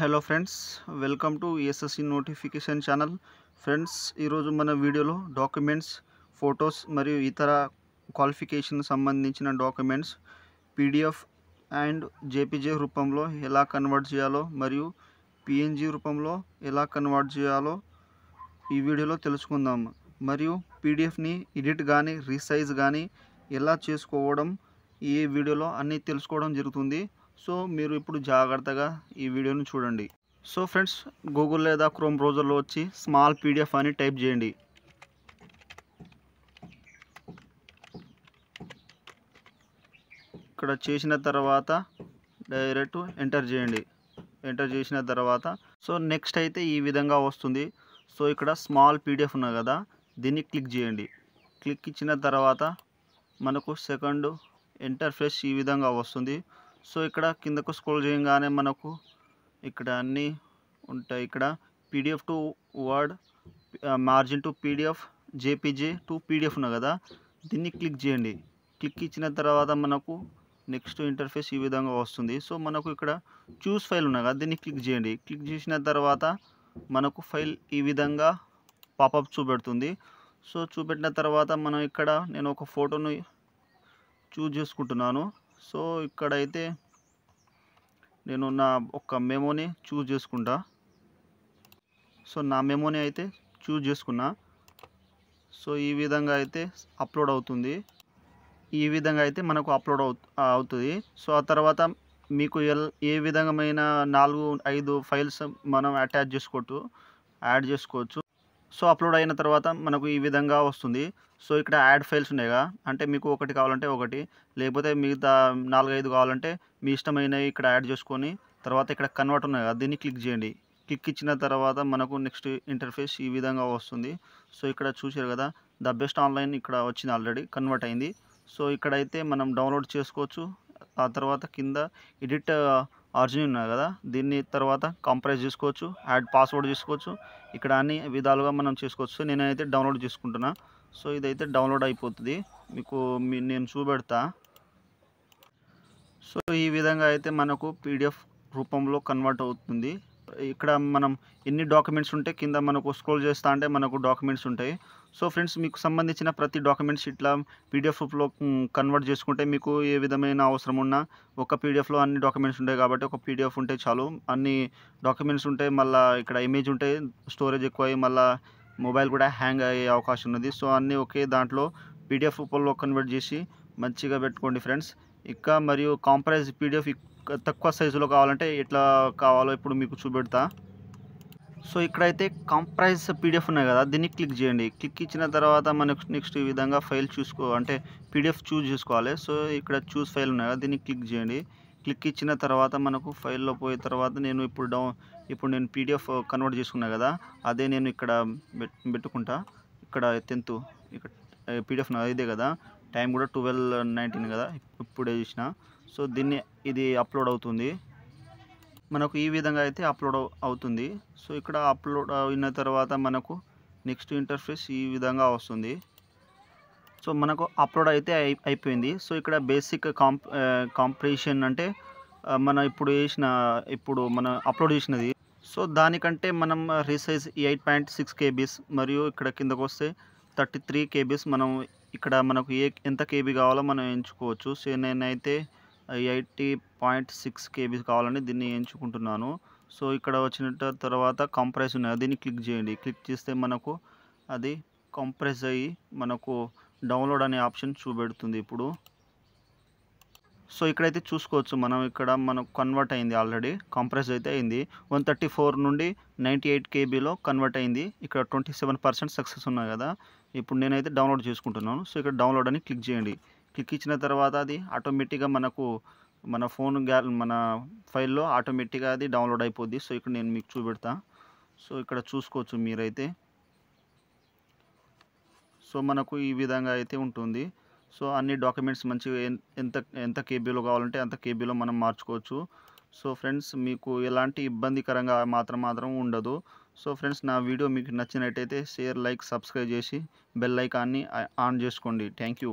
hello friends welcome to SSC notification channel friends ఈరోజు మన వీడియోలో డాక్యుమెంట్స్ ఫొటోస్ మరియు ఇతర క్వాలిఫికేషన్ సంబంధించిన డాక్యుమెంట్స్ పీడిఎఫ్ అండ్ జేపీజే రూపంలో ఎలా కన్వర్ట్ చేయాలో మరియు పిఎన్జీ రూపంలో ఎలా కన్వర్ట్ చేయాలో ఈ వీడియోలో తెలుసుకుందాం మరియు పీడిఎఫ్ని ఎడిట్ కానీ రీసైజ్ కానీ ఎలా చేసుకోవడం ఈ వీడియోలో అన్నీ తెలుసుకోవడం జరుగుతుంది సో మీరు ఇప్పుడు జాగ్రత్తగా ఈ వీడియోను చూడండి సో ఫ్రెండ్స్ గూగుల్ లేదా క్రోమ్ బ్రౌజర్లో వచ్చి స్మాల్ పీడిఎఫ్ అని టైప్ చేయండి ఇక్కడ చేసిన తర్వాత డైరెక్ట్ ఎంటర్ చేయండి ఎంటర్ చేసిన తర్వాత సో నెక్స్ట్ అయితే ఈ విధంగా వస్తుంది సో ఇక్కడ స్మాల్ పీడిఎఫ్ ఉన్నా కదా దీన్ని క్లిక్ చేయండి క్లిక్ ఇచ్చిన తర్వాత మనకు సెకండ్ ఇంటర్ఫేస్ ఈ విధంగా వస్తుంది సో ఇక్కడ కిందకు స్క్రోల్ చేయగానే మనకు ఇక్కడ అన్నీ ఉంటాయి ఇక్కడ PDF to Word margin to PDF JPG to PDF ఉన్నాయి కదా దీన్ని క్లిక్ చేయండి క్లిక్ ఇచ్చిన తర్వాత మనకు నెక్స్ట్ ఇంటర్ఫేస్ ఈ విధంగా వస్తుంది సో మనకు ఇక్కడ చూస్ ఫైల్ ఉన్నాయి కదా దీన్ని క్లిక్ చేయండి క్లిక్ చేసిన తర్వాత మనకు ఫైల్ ఈ విధంగా పాపప్ చూపెడుతుంది సో చూపెట్టిన తర్వాత మనం ఇక్కడ నేను ఒక ఫోటోను చూజ్ చేసుకుంటున్నాను సో ఇక్కడైతే నేను నా ఒక మెమోని చూజ్ చేసుకుంటా సో నా మెమోని అయితే చూజ్ చేసుకున్నా సో ఈ విధంగా అయితే అప్లోడ్ అవుతుంది ఈ విధంగా అయితే మనకు అప్లోడ్ అవుతుంది సో ఆ తర్వాత మీకు ఏ విధమైన నాలుగు ఐదు ఫైల్స్ మనం అటాచ్ చేసుకోవచ్చు యాడ్ చేసుకోవచ్చు సో అప్లోడ్ అయిన తర్వాత మనకు ఈ విధంగా వస్తుంది సో ఇక్కడ యాడ్ ఫైల్స్ ఉన్నాయిగా అంటే మీకు ఒకటి కావాలంటే ఒకటి లేకపోతే మిగతా నాలుగైదు కావాలంటే మీ ఇష్టమైనవి ఇక్కడ యాడ్ చేసుకొని తర్వాత ఇక్కడ కన్వర్ట్ ఉన్నాయి కదా దీన్ని క్లిక్ చేయండి క్లిక్ ఇచ్చిన తర్వాత మనకు నెక్స్ట్ ఇంటర్ఫేస్ ఈ విధంగా వస్తుంది సో ఇక్కడ చూసారు కదా ద బెస్ట్ ఆన్లైన్ ఇక్కడ వచ్చింది ఆల్రెడీ కన్వర్ట్ అయింది సో ఇక్కడైతే మనం డౌన్లోడ్ చేసుకోవచ్చు ఆ తర్వాత కింద ఎడిట్ ఆర్జిన్ ఉన్నాయి కదా దీన్ని తర్వాత కంప్రైజ్ చేసుకోవచ్చు యాడ్ పాస్వర్డ్ చేసుకోవచ్చు ఇక్కడ అన్ని విధాలుగా మనం చేసుకోవచ్చు నేనైతే డౌన్లోడ్ చేసుకుంటున్నా సో ఇదైతే డౌన్లోడ్ అయిపోతుంది మీకు నేను చూపెడతా సో ఈ విధంగా అయితే మనకు పీడిఎఫ్ రూపంలో కన్వర్ట్ అవుతుంది ఇక్కడ మనం ఎన్ని డాక్యుమెంట్స్ ఉంటే కింద మనకు స్క్రోల్ చేస్తా అంటే మనకు డాక్యుమెంట్స్ ఉంటాయి సో ఫ్రెండ్స్ మీకు సంబంధించిన ప్రతి డాక్యుమెంట్స్ ఇట్లా పీడిఎఫ్లో కన్వర్ట్ చేసుకుంటే మీకు ఏ విధమైన అవసరం ఉన్నా ఒక పీడిఎఫ్లో అన్ని డాక్యుమెంట్స్ ఉంటాయి కాబట్టి ఒక పీడిఎఫ్ ఉంటే చాలు అన్ని డాక్యుమెంట్స్ ఉంటాయి మళ్ళీ ఇక్కడ ఇమేజ్ ఉంటే స్టోరేజ్ ఎక్కువ అయ్యి మళ్ళీ మొబైల్ కూడా హ్యాంగ్ అయ్యే అవకాశం ఉన్నది సో అన్నీ ఒకే దాంట్లో పీడిఎఫ్ రూపంలో కన్వర్ట్ చేసి మంచిగా పెట్టుకోండి ఫ్రెండ్స్ ఇంకా మరియు కాంప్రైజ్ పీడిఎఫ్ తక్కువ సైజులో కావాలంటే ఎట్లా కావాలో ఇప్పుడు మీకు చూపెడతా సో ఇక్కడైతే కంప్రైజ్ పీడిఎఫ్ ఉన్నాయి కదా దీన్ని క్లిక్ చేయండి క్లిక్ ఇచ్చిన తర్వాత మనకు నెక్స్ట్ ఈ విధంగా ఫైల్ చూసుకో అంటే పీడిఎఫ్ చూజ్ చేసుకోవాలి సో ఇక్కడ చూస్ ఫైల్ ఉన్నాయి కదా దీన్ని క్లిక్ చేయండి క్లిక్ ఇచ్చిన తర్వాత మనకు ఫైల్లో పోయిన తర్వాత నేను ఇప్పుడు డౌన్ ఇప్పుడు నేను పీడిఎఫ్ కన్వర్ట్ చేసుకున్నా కదా అదే నేను ఇక్కడ పెట్టుకుంటా ఇక్కడ టెన్త్ ఇక్కడ పీడిఎఫ్ ఇదే కదా టైం కూడా ట్వెల్వ్ నైన్టీన్ కదా ఇప్పుడే చూసిన సో దీన్ని ఇది అప్లోడ్ అవుతుంది మనకు ఈ విధంగా అయితే అప్లోడ్ అవుతుంది సో ఇక్కడ అప్లోడ్ అయిన తర్వాత మనకు నెక్స్ట్ ఇంటర్ఫేస్ ఈ విధంగా వస్తుంది సో మనకు అప్లోడ్ అయితే అయిపోయింది సో ఇక్కడ బేసిక్ కాంప్ కాంపిటీషన్ అంటే మన ఇప్పుడు చేసిన ఇప్పుడు మనం అప్లోడ్ చేసినది సో దానికంటే మనం resize eight point six KBs మరియు ఇక్కడ కిందకు వస్తే థర్టీ త్రీ కేబీస్ మనం ఇక్కడ మనకు ఏ ఎంత కేబీ కావాలో మనం ఎంచుకోవచ్చు సో నేనైతే ఎయిటీ పాయింట్ సిక్స్ కేబీ కావాలని దీన్ని ఎంచుకుంటున్నాను సో ఇక్కడ వచ్చిన తర్వాత కంప్రెస్ ఉన్నాయి దీన్ని క్లిక్ చేయండి క్లిక్ చేస్తే మనకు అది కంప్రెస్ అయ్యి మనకు డౌన్లోడ్ అనే ఆప్షన్ చూపెడుతుంది ఇప్పుడు సో ఇక్కడైతే చూసుకోవచ్చు మనం ఇక్కడ మనకు కన్వర్ట్ అయింది ఆల్రెడీ కంప్రెస్ అయితే అయింది వన్ థర్టీ ఫోర్ నుండి నైంటీ ఎయిట్ కేబీలో కన్వర్ట్ అయింది ఇక్కడ ట్వంటీ సెవెన్ పర్సెంట్ సక్సెస్ ఉన్నాయి కదా ఇప్పుడు నేనైతే డౌన్లోడ్ చేసుకుంటున్నాను సో ఇక్కడ డౌన్లోడ్ అని క్లిక్ చేయండి క్లిక్ ఇచ్చిన తర్వాత అది ఆటోమేటిక్గా మనకు మన ఫోన్ గ్యాల్ మన ఫైల్లో ఆటోమేటిక్గా అది డౌన్లోడ్ అయిపోద్ది సో ఇక్కడ నేను మీకు చూపెడతా సో ఇక్కడ చూసుకోవచ్చు మీరైతే సో మనకు ఈ విధంగా అయితే ఉంటుంది సో అన్ని డాక్యుమెంట్స్ మంచిగా ఎంత ఎంత కేబీలో కావాలంటే అంత కేబీలో మనం మార్చుకోవచ్చు సో ఫ్రెండ్స్ మీకు ఎలాంటి ఇబ్బందికరంగా మాత్రం మాత్రం ఉండదు సో ఫ్రెండ్స్ నా వీడియో మీకు నచ్చినట్టయితే షేర్ లైక్ సబ్స్క్రైబ్ చేసి బెల్ ఐకాన్ని ఆన్ చేసుకోండి థ్యాంక్